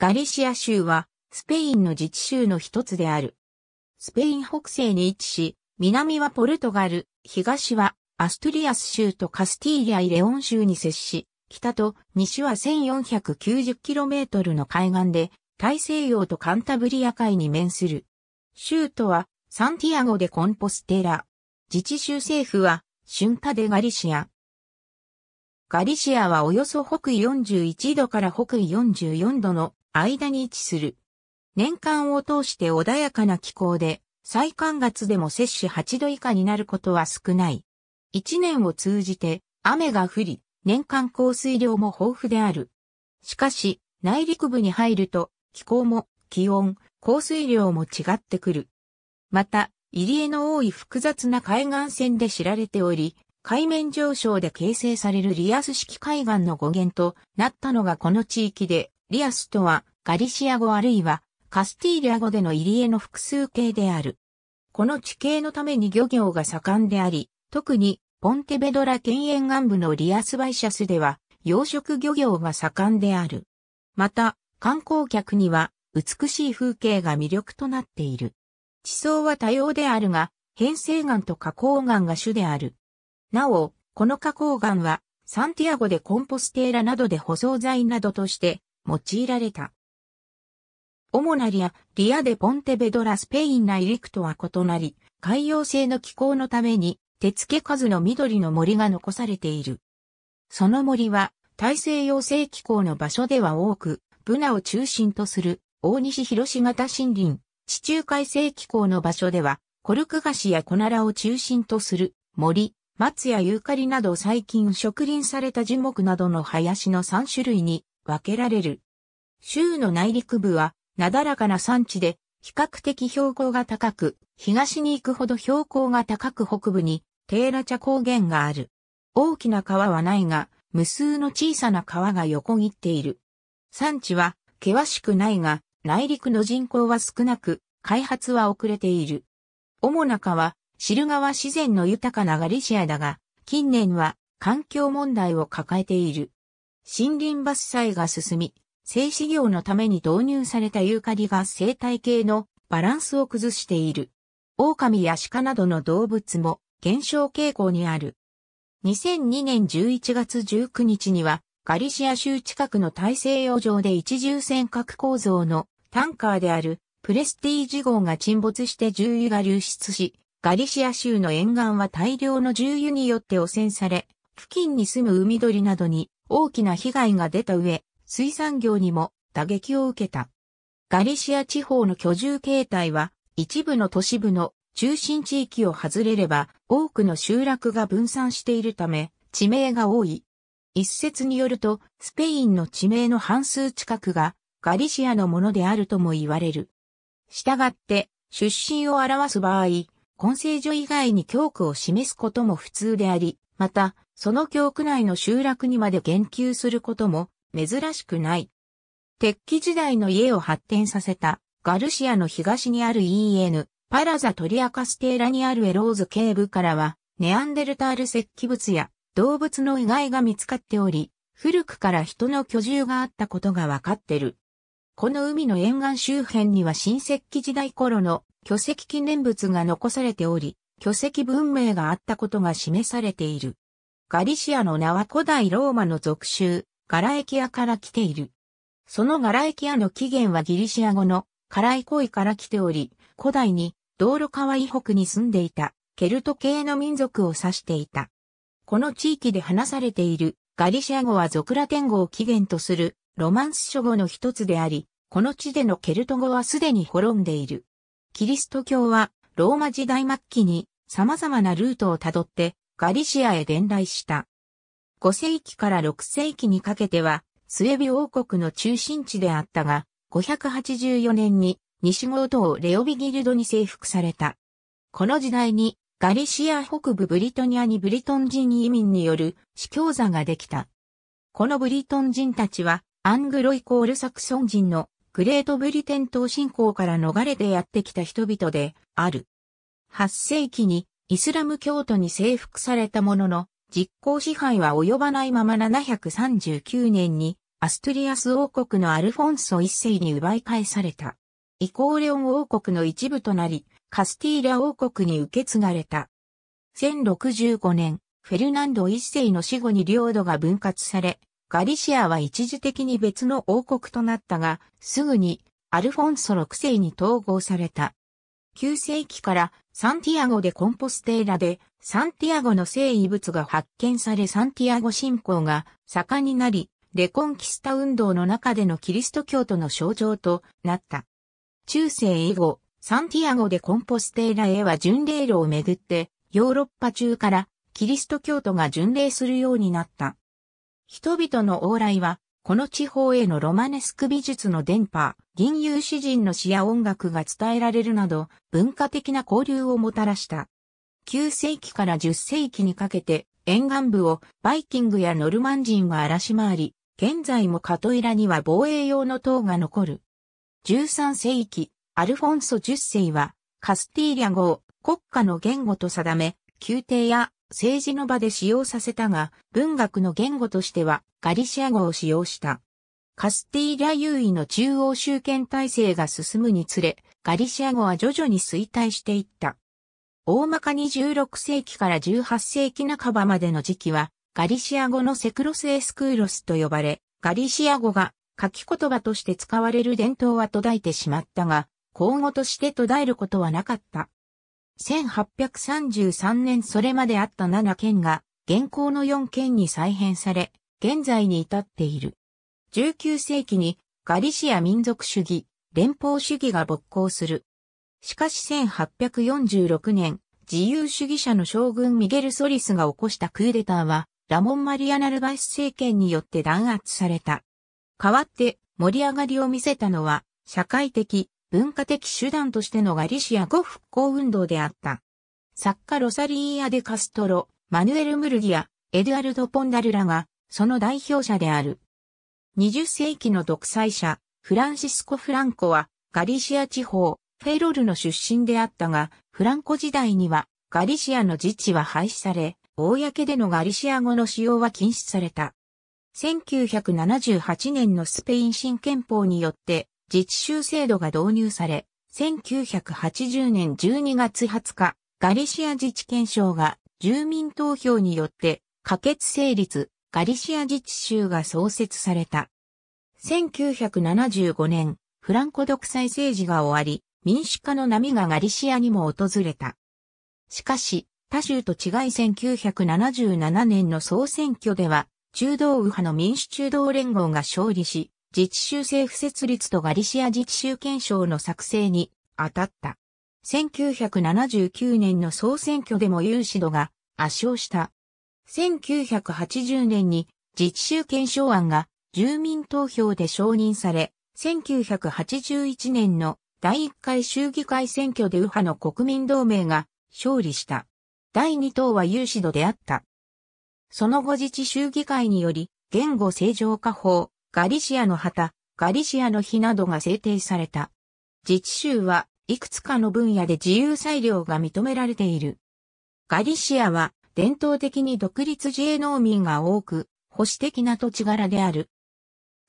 ガリシア州は、スペインの自治州の一つである。スペイン北西に位置し、南はポルトガル、東はアストリアス州とカスティーリア・イレオン州に接し、北と西は 1490km の海岸で、大西洋とカンタブリア海に面する。州都はサンティアゴデ・コンポステラ。自治州政府はシュンパ・デ・ガリシア。ガリシアはおよそ北緯41度から北緯44度の間に位置する。年間を通して穏やかな気候で、最寒月でも摂氏8度以下になることは少ない。一年を通じて雨が降り、年間降水量も豊富である。しかし、内陸部に入ると、気候も、気温、降水量も違ってくる。また、入り江の多い複雑な海岸線で知られており、海面上昇で形成されるリアス式海岸の語源となったのがこの地域でリアスとは、ガリシア語あるいは、カスティーリア語での入り江の複数形である。この地形のために漁業が盛んであり、特に、ポンテベドラ県沿岸部のリアスバイシャスでは、養殖漁業が盛んである。また、観光客には、美しい風景が魅力となっている。地層は多様であるが、変成岩と花崗岩が主である。なお、この花崗岩は、サンティアゴでコンポステーラなどで保存材などとして用いられた。主なリア、リアでポンテベドラスペイン内陸とは異なり、海洋性の気候のために、手付数の緑の森が残されている。その森は、大西洋性気候の場所では多く、ブナを中心とする、大西広島型森林、地中海性気候の場所では、コルクガシやコナラを中心とする、森、松やユーカリなど最近植林された樹木などの林の3種類に分けられる。州の内陸部は、なだらかな山地で、比較的標高が高く、東に行くほど標高が高く北部に、テーラ茶高原がある。大きな川はないが、無数の小さな川が横切っている。産地は険しくないが、内陸の人口は少なく、開発は遅れている。主な川、汁川自然の豊かなガリシアだが、近年は環境問題を抱えている。森林伐採が進み、製紙業のために導入されたユーカリが生態系のバランスを崩している。狼や鹿などの動物も減少傾向にある。2002年11月19日には、ガリシア州近くの大西洋上で一重尖閣構造のタンカーであるプレスティージ号が沈没して重油が流出し、ガリシア州の沿岸は大量の重油によって汚染され、付近に住む海鳥などに大きな被害が出た上、水産業にも打撃を受けた。ガリシア地方の居住形態は、一部の都市部の中心地域を外れれば、多くの集落が分散しているため、地名が多い。一説によると、スペインの地名の半数近くが、ガリシアのものであるとも言われる。したがって、出身を表す場合、根性所以外に教区を示すことも普通であり、また、その教区内の集落にまで言及することも珍しくない。鉄器時代の家を発展させたガルシアの東にある EN、パラザトリアカステーラにあるエローズ警部からは、ネアンデルタール石器物や動物の意外が見つかっており、古くから人の居住があったことがわかってる。この海の沿岸周辺には新石器時代頃の巨石記念物が残されており、巨石文明があったことが示されている。ガリシアの名は古代ローマの属州、ガラエキアから来ている。そのガラエキアの起源はギリシア語のカライコイから来ており、古代に道路川以北に住んでいたケルト系の民族を指していた。この地域で話されているガリシア語はゾクラテン語を起源とするロマンス書語の一つであり、この地でのケルト語はすでに滅んでいる。キリスト教はローマ時代末期に様々なルートをたどってガリシアへ伝来した。5世紀から6世紀にかけては、スエビ王国の中心地であったが、584年に西五島をレオビギルドに征服された。この時代にガリシア北部ブリトニアにブリトン人移民による司教座ができた。このブリトン人たちはアングロイコールサクソン人のグレートブリテン島侵攻から逃れてやってきた人々である。8世紀にイスラム教徒に征服されたものの、実効支配は及ばないまま739年にアストリアス王国のアルフォンソ一世に奪い返された。イコーレオン王国の一部となり、カスティーラ王国に受け継がれた。1065年、フェルナンド一世の死後に領土が分割され、ガリシアは一時的に別の王国となったが、すぐにアルフォンソ6世に統合された。9世紀からサンティアゴでコンポステーラでサンティアゴの聖遺物が発見されサンティアゴ信仰が盛んになり、レコンキスタ運動の中でのキリスト教徒の象徴となった。中世以後、サンティアゴでコンポステーラへは巡礼路をめぐって、ヨーロッパ中からキリスト教徒が巡礼するようになった。人々の往来はこの地方へのロマネスク美術の伝播、吟遊詩人の詩や音楽が伝えられるなど、文化的な交流をもたらした。9世紀から10世紀にかけて、沿岸部をバイキングやノルマン人が荒らし回り、現在もカトイラには防衛用の塔が残る。13世紀、アルフォンソ10世は、カスティーリャ語を国家の言語と定め、宮廷や政治の場で使用させたが、文学の言語としてはガリシア語を使用した。カスティーリャ優位の中央集権体制が進むにつれ、ガリシア語は徐々に衰退していった。大まかに16世紀から18世紀半ばまでの時期は、ガリシア語のセクロスエスクーロスと呼ばれ、ガリシア語が書き言葉として使われる伝統は途絶えてしまったが、口語として途絶えることはなかった。1833年それまであった7県が、現行の4県に再編され、現在に至っている。19世紀にガリシア民族主義、連邦主義が勃興する。しかし1846年、自由主義者の将軍ミゲル・ソリスが起こしたクーデターは、ラモン・マリア・ナルバイス政権によって弾圧された。代わって盛り上がりを見せたのは、社会的、文化的手段としてのガリシア語復興運動であった。作家ロサリーア・デ・カストロ、マヌエル・ムルギア、エドゥアルド・ポンダルらが、その代表者である。20世紀の独裁者、フランシスコ・フランコは、ガリシア地方、フェロルの出身であったが、フランコ時代には、ガリシアの自治は廃止され、公でのガリシア語の使用は禁止された。1978年のスペイン新憲法によって、自治州制度が導入され、1980年12月20日、ガリシア自治憲章が住民投票によって可決成立、ガリシア自治州が創設された。1975年、フランコ独裁政治が終わり、民主化の波がガリシアにも訪れた。しかし、他州と違い1977年の総選挙では、中道右派の民主中道連合が勝利し、自治州政府設立とガリシア自治州憲章の作成に当たった。1979年の総選挙でも有志度が圧勝した。1980年に自治州憲章案が住民投票で承認され、1981年の第1回衆議会選挙で右派の国民同盟が勝利した。第2党は有志度であった。その後自治州議会により言語正常化法、ガリシアの旗、ガリシアの日などが制定された。自治州はいくつかの分野で自由裁量が認められている。ガリシアは伝統的に独立自営農民が多く、保守的な土地柄である。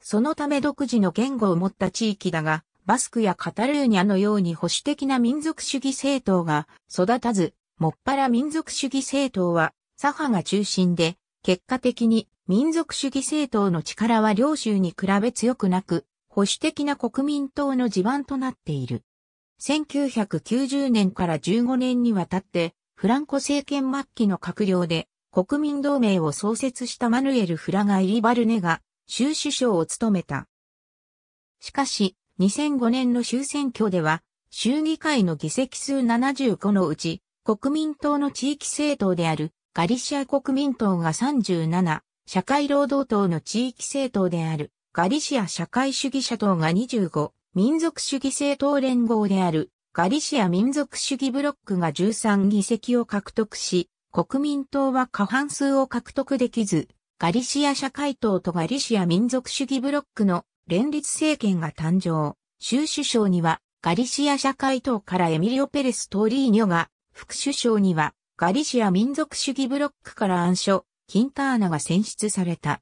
そのため独自の言語を持った地域だが、バスクやカタルーニャのように保守的な民族主義政党が育たず、もっぱら民族主義政党は左派が中心で、結果的に民族主義政党の力は領州に比べ強くなく、保守的な国民党の地盤となっている。1990年から15年にわたって、フランコ政権末期の閣僚で、国民同盟を創設したマヌエル・フラガ・イリバルネが、州首相を務めた。しかし、2005年の州選挙では、州議会の議席数75のうち、国民党の地域政党であるガリシア国民党が37、社会労働党の地域政党である、ガリシア社会主義者党が25、民族主義政党連合である、ガリシア民族主義ブロックが13議席を獲得し、国民党は過半数を獲得できず、ガリシア社会党とガリシア民族主義ブロックの連立政権が誕生。州首相には、ガリシア社会党からエミリオ・ペレス・トーリーニョが、副首相には、ガリシア民族主義ブロックから暗所、キンターナが選出された。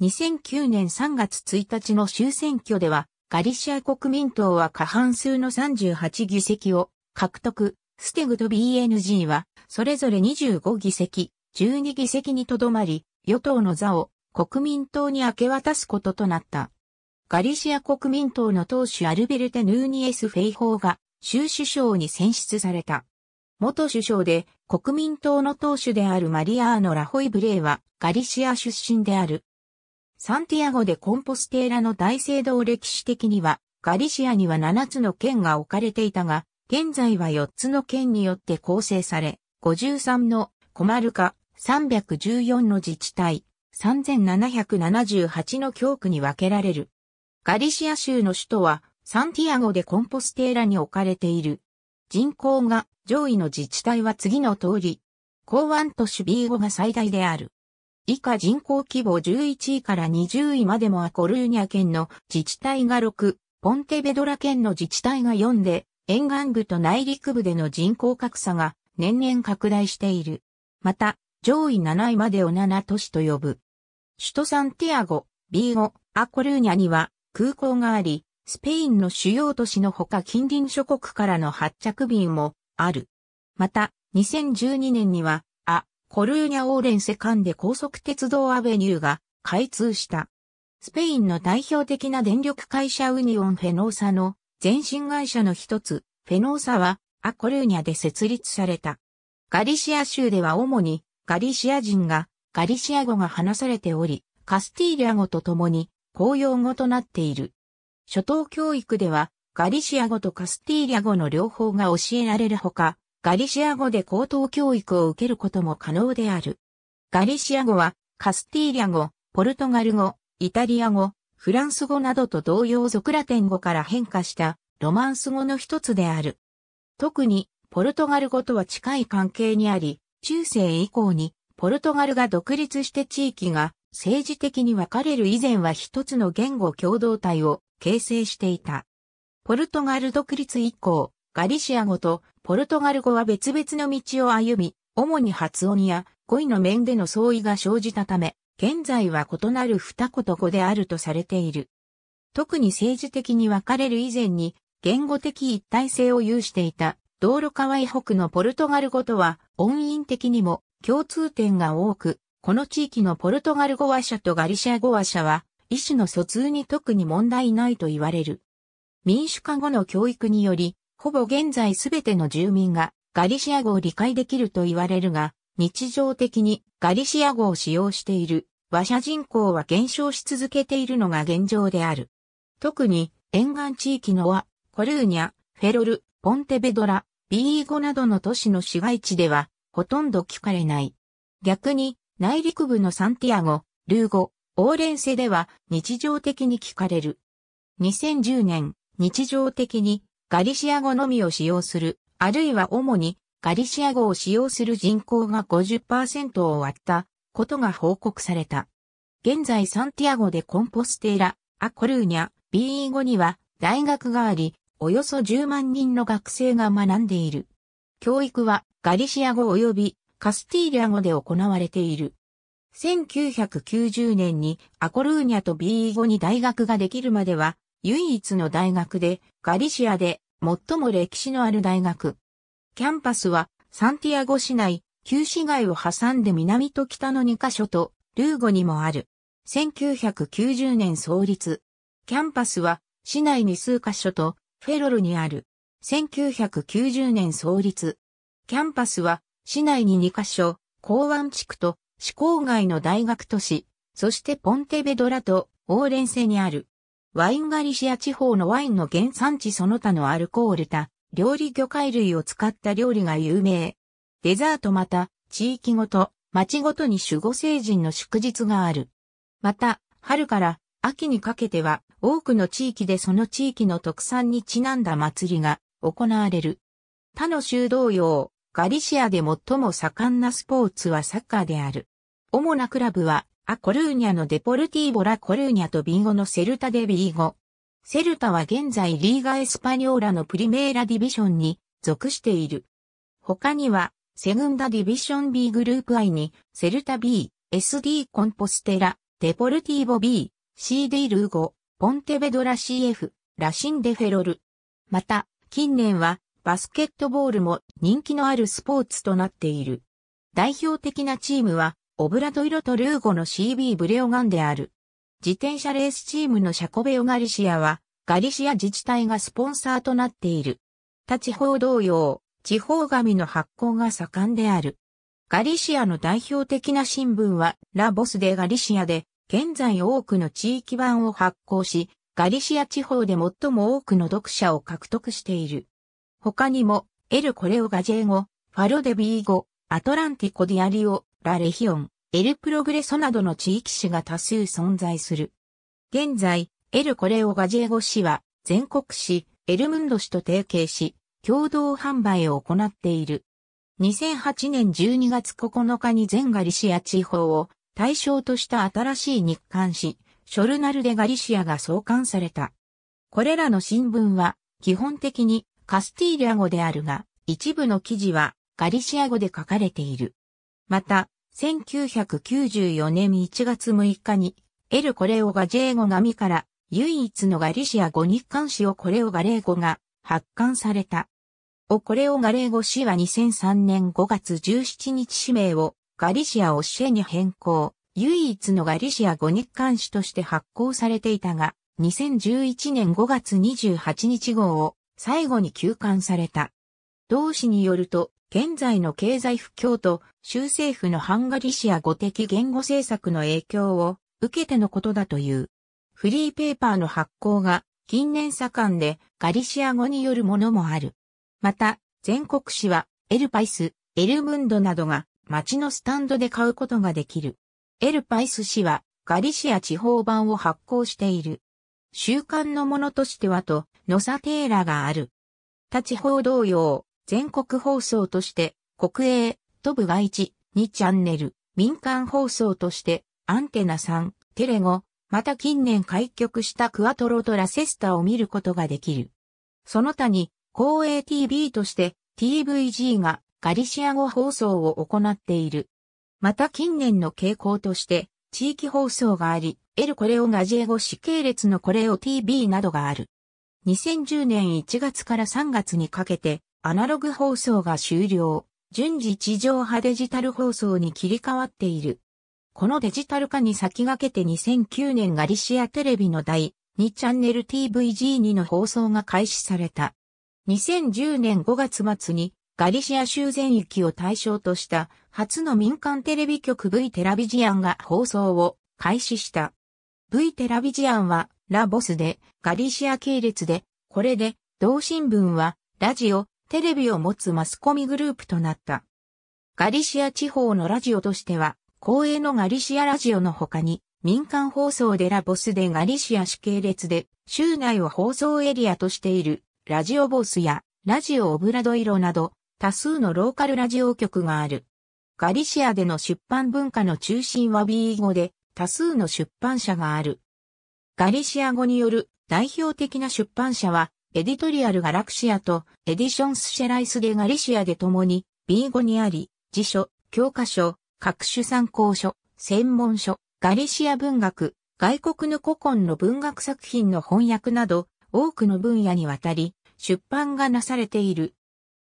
2009年3月1日の州選挙では、ガリシア国民党は過半数の38議席を獲得、ステグと BNG はそれぞれ25議席、12議席にとどまり、与党の座を国民党に明け渡すこととなった。ガリシア国民党の党首アルベルテ・ヌーニエス・フェイホーが州首相に選出された。元首相で国民党の党首であるマリアーノ・ラホイブレイはガリシア出身である。サンティアゴでコンポステーラの大聖堂歴史的にはガリシアには7つの県が置かれていたが、現在は4つの県によって構成され、53のコマルカ、314の自治体、3778の教区に分けられる。ガリシア州の首都はサンティアゴでコンポステーラに置かれている。人口が上位の自治体は次の通り、港湾都市 B5 が最大である。以下人口規模11位から20位までもアコルーニャ県の自治体が6、ポンテベドラ県の自治体が4で、沿岸部と内陸部での人口格差が年々拡大している。また、上位7位までを7都市と呼ぶ。首都サンティアゴ、B5、アコルーニャには空港があり、スペインの主要都市のほか近隣諸国からの発着便もある。また、2012年には、ア・コルーニャ・オーレンセ間で高速鉄道アベニューが開通した。スペインの代表的な電力会社ウニオン・フェノーサの前身会社の一つ、フェノーサはア・コルーニャで設立された。ガリシア州では主にガリシア人がガリシア語が話されており、カスティーリャ語と共に公用語となっている。初等教育では、ガリシア語とカスティーリャ語の両方が教えられるほか、ガリシア語で高等教育を受けることも可能である。ガリシア語は、カスティーリャ語、ポルトガル語、イタリア語、フランス語などと同様族ラテン語から変化したロマンス語の一つである。特に、ポルトガル語とは近い関係にあり、中世以降に、ポルトガルが独立して地域が政治的に分かれる以前は一つの言語共同体を形成していた。ポルトガル独立以降、ガリシア語とポルトガル語は別々の道を歩み、主に発音や語彙の面での相違が生じたため、現在は異なる二言語であるとされている。特に政治的に分かれる以前に、言語的一体性を有していた、道路川以北のポルトガル語とは、音韻的にも共通点が多く、この地域のポルトガル語話者とガリシア語話者は、意思の疎通に特に問題ないと言われる。民主化後の教育により、ほぼ現在すべての住民がガリシア語を理解できると言われるが、日常的にガリシア語を使用している和社人口は減少し続けているのが現状である。特に沿岸地域の和、コルーニャ、フェロル、ポンテベドラ、ビーゴなどの都市の市街地ではほとんど聞かれない。逆に内陸部のサンティアゴ、ルーゴ、オーレンセでは日常的に聞かれる。2010年、日常的にガリシア語のみを使用する、あるいは主にガリシア語を使用する人口が50%を割ったことが報告された。現在サンティアゴでコンポステーラ、アコルーニャ、BE 語には大学があり、およそ10万人の学生が学んでいる。教育はガリシア語及びカスティーリア語で行われている。1990年にアコルーニャとビーゴに大学ができるまでは唯一の大学でガリシアで最も歴史のある大学。キャンパスはサンティアゴ市内、旧市街を挟んで南と北の2カ所とルーゴにもある。1990年創立。キャンパスは市内に数カ所とフェロルにある。1990年創立。キャンパスは市内に2カ所、港湾地区と市郊外の大学都市、そしてポンテベドラとオーレンセにある。ワインガリシア地方のワインの原産地その他のアルコールた料理魚介類を使った料理が有名。デザートまた、地域ごと、町ごとに守護聖人の祝日がある。また、春から秋にかけては、多くの地域でその地域の特産にちなんだ祭りが行われる。他の州同様、ガリシアで最も盛んなスポーツはサッカーである。主なクラブは、アコルーニャのデポルティーボラコルーニャとビーゴのセルタデビーゴ。セルタは現在リーガエスパニョーラのプリメーラディビションに属している。他には、セグンダディビション B グループ I に、セルタ B、SD コンポステラ、デポルティーボ B、CD ルーゴ、ポンテベドラ CF、ラシンデフェロル。また、近年は、バスケットボールも人気のあるスポーツとなっている。代表的なチームは、オブラドイロとルーゴの CB ブレオガンである。自転車レースチームのシャコベオガリシアは、ガリシア自治体がスポンサーとなっている。他地方同様、地方紙の発行が盛んである。ガリシアの代表的な新聞は、ラボスでガリシアで、現在多くの地域版を発行し、ガリシア地方で最も多くの読者を獲得している。他にも、エル・コレオガジェーゴ、ファロデビーゴ、アトランティコディアリオ、ラレヒオン、エルプログレソなどの地域市が多数存在する。現在、エルコレオガジエゴ市は、全国市、エルムンド市と提携し、共同販売を行っている。2008年12月9日に全ガリシア地方を対象とした新しい日刊誌、ショルナルデ・ガリシアが創刊された。これらの新聞は、基本的にカスティーリャ語であるが、一部の記事はガリシア語で書かれている。また、1994年1月6日に、エル・コレオがゴ・5ミから唯一のガリシア語日刊誌をコレオガレーゴが発刊された。オコレオガレーゴ氏は2003年5月17日氏名をガリシアオシェに変更。唯一のガリシア語日刊誌として発行されていたが、2011年5月28日号を最後に休刊された。同誌によると、現在の経済不況と州政府のハンガリシア語的言語政策の影響を受けてのことだという。フリーペーパーの発行が近年盛んでガリシア語によるものもある。また、全国紙はエルパイス、エルムンドなどが街のスタンドで買うことができる。エルパイス紙はガリシア地方版を発行している。習慣のものとしてはと、ノサテーラがある。立ち報同様、全国放送として国営、都部外地、2チャンネル、民間放送としてアンテナ3、テレゴ、また近年開局したクアトロトラセスタを見ることができる。その他に、公営 TV として TVG がガリシア語放送を行っている。また近年の傾向として、地域放送があり、エルコレオガジエ語市系列のコレオ TV などがある。2010年1月から3月にかけて、アナログ放送が終了、順次地上波デジタル放送に切り替わっている。このデジタル化に先駆けて2009年ガリシアテレビの第2チャンネル TVG2 の放送が開始された。2010年5月末にガリシア州全域を対象とした初の民間テレビ局 V テラビジアンが放送を開始した。V テラビジアンはラボスでガリシア系列で、これで同新聞はラジオ、テレビを持つマスコミグループとなった。ガリシア地方のラジオとしては、公営のガリシアラジオの他に、民間放送でラボスでガリシア市系列で、州内を放送エリアとしている、ラジオボスや、ラジオオブラドイロなど、多数のローカルラジオ局がある。ガリシアでの出版文化の中心は B 語で、多数の出版社がある。ガリシア語による代表的な出版社は、エディトリアルガラクシアとエディションスシェライスデガリシアで共に、B5 にあり、辞書、教科書、各種参考書、専門書、ガリシア文学、外国の古今の文学作品の翻訳など、多くの分野にわたり、出版がなされている。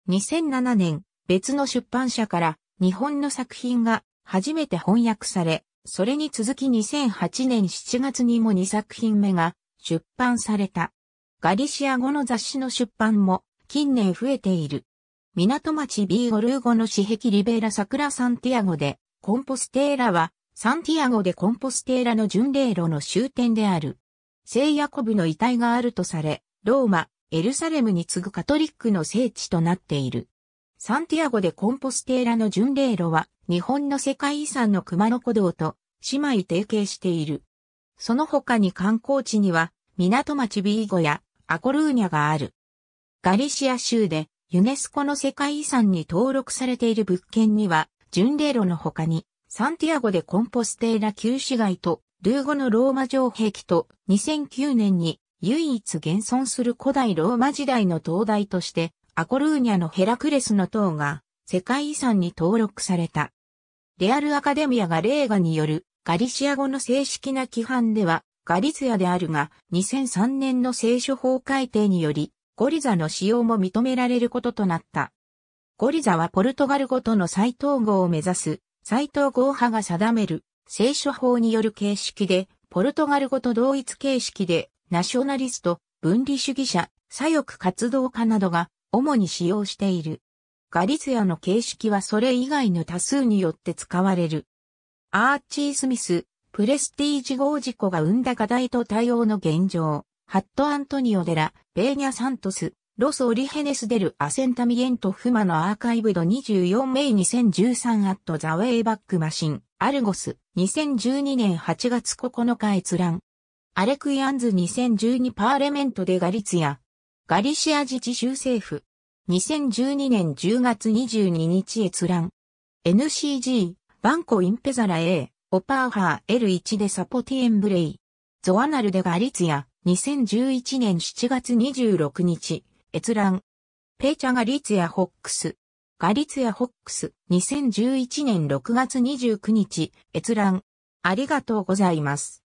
2007年、別の出版社から日本の作品が初めて翻訳され、それに続き2008年7月にも2作品目が出版された。ガリシア語の雑誌の出版も近年増えている。港町ビーゴルーゴの紙壁リベーラ桜サンティアゴでコンポステーラはサンティアゴでコンポステーラの巡礼路の終点である。聖ヤコブの遺体があるとされ、ローマ、エルサレムに次ぐカトリックの聖地となっている。サンティアゴでコンポステーラの巡礼路は、日本の世界遺産の熊野古道と姉妹提携している。その他に観光地には、港町ビーゴやアコルーニャがある。ガリシア州でユネスコの世界遺産に登録されている物件には、巡礼路の他に、サンティアゴでコンポステーラ旧市街と、ルーゴのローマ城壁と、2009年に唯一現存する古代ローマ時代の灯台として、アコルーニャのヘラクレスの塔が世界遺産に登録された。レアルアカデミアがレーガによるガリシア語の正式な規範では、ガリツヤであるが、2003年の聖書法改定により、ゴリザの使用も認められることとなった。ゴリザはポルトガル語との再統合を目指す、再統合派が定める、聖書法による形式で、ポルトガル語と同一形式で、ナショナリスト、分離主義者、左翼活動家などが、主に使用している。ガリツヤの形式はそれ以外の多数によって使われる。アーチー・スミス、プレスティージ号事故が生んだ課題と対応の現状、ハット・アントニオ・デラ、ベーニャ・サントス、ロス・オリヘネス・デル・アセンタミエント・フマのアーカイブド24名2013アット・ザ・ウェイ・バック・マシン、アルゴス、2012年8月9日閲覧。アレクイアンズ2012パーレメントでガリツヤ、ガリシア自治州政府、2012年10月22日閲覧。NCG、バンコ・インペザラ A。オパーハー L1 でサポティエンブレイ。ゾアナルでガリツヤ、2011年7月26日、閲覧。ペーチャガリツヤホックス。ガリツヤホックス、2011年6月29日、閲覧。ありがとうございます。